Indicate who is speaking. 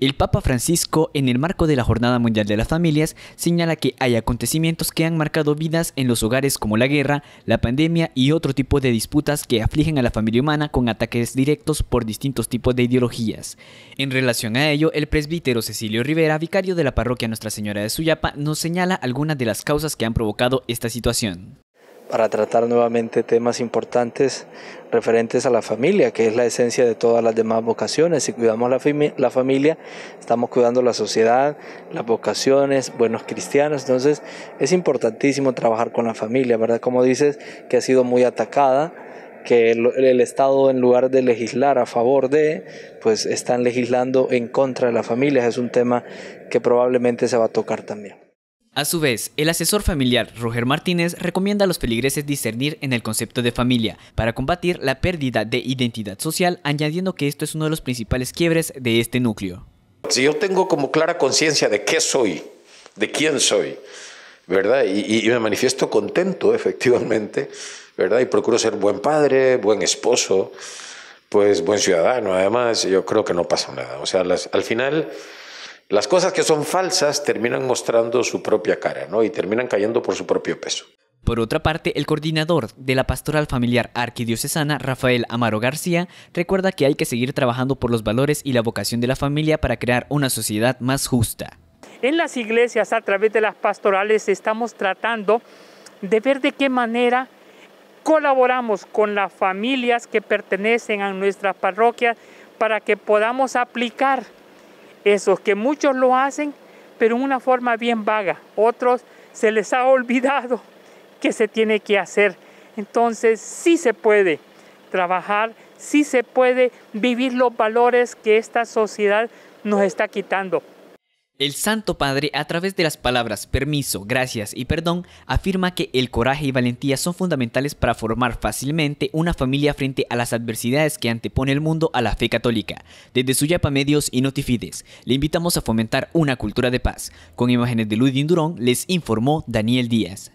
Speaker 1: El Papa Francisco, en el marco de la Jornada Mundial de las Familias, señala que hay acontecimientos que han marcado vidas en los hogares como la guerra, la pandemia y otro tipo de disputas que afligen a la familia humana con ataques directos por distintos tipos de ideologías. En relación a ello, el presbítero Cecilio Rivera, vicario de la parroquia Nuestra Señora de Suyapa, nos señala algunas de las causas que han provocado esta situación
Speaker 2: para tratar nuevamente temas importantes referentes a la familia, que es la esencia de todas las demás vocaciones. Si cuidamos la, familia, estamos cuidando la sociedad, las vocaciones, buenos cristianos. Entonces es importantísimo trabajar con la familia, ¿verdad? Como dices, que ha sido muy atacada que el, el, Estado en lugar de legislar a favor de, pues están legislando en contra de la familia. Es un tema que probablemente se va a tocar también.
Speaker 1: A su vez, el asesor familiar Roger Martínez recomienda a los feligreses discernir en el concepto de familia para combatir la pérdida de identidad social, añadiendo que esto es uno de los principales quiebres de este núcleo.
Speaker 3: Si yo tengo como clara conciencia de qué soy, de quién soy, ¿verdad? Y, me manifiesto contento, efectivamente, ¿verdad? Y procuro ser buen padre, buen esposo, pues buen ciudadano, además, yo creo que no pasa nada. O sea, al final las cosas que son falsas terminan mostrando su propia cara, ¿no? Y terminan cayendo por su propio peso.
Speaker 1: Por otra parte, el coordinador de la Pastoral Familiar Arquidiocesana, Rafael Amaro García, recuerda que hay que seguir trabajando por los valores y la vocación de la familia para crear una sociedad más justa.
Speaker 4: En las iglesias, a través de las pastorales, estamos tratando de ver de qué manera colaboramos con las familias que pertenecen a nuestras parroquias para que podamos aplicar esos que muchos lo hacen, pero en una forma bien vaga. Otros se les ha olvidado que se tiene que hacer. Entonces sí se puede trabajar, sí se puede vivir los valores que esta sociedad nos está quitando.
Speaker 1: El Santo Padre, a través de las palabras permiso, gracias y perdón, afirma que el coraje y valentía son fundamentales para formar fácilmente una familia frente a las adversidades que antepone el mundo a la fe católica. Desde yapa Medios y Notifides, le invitamos a fomentar una cultura de paz. Con imágenes de Luis Dindurón, les informó Daniel Díaz.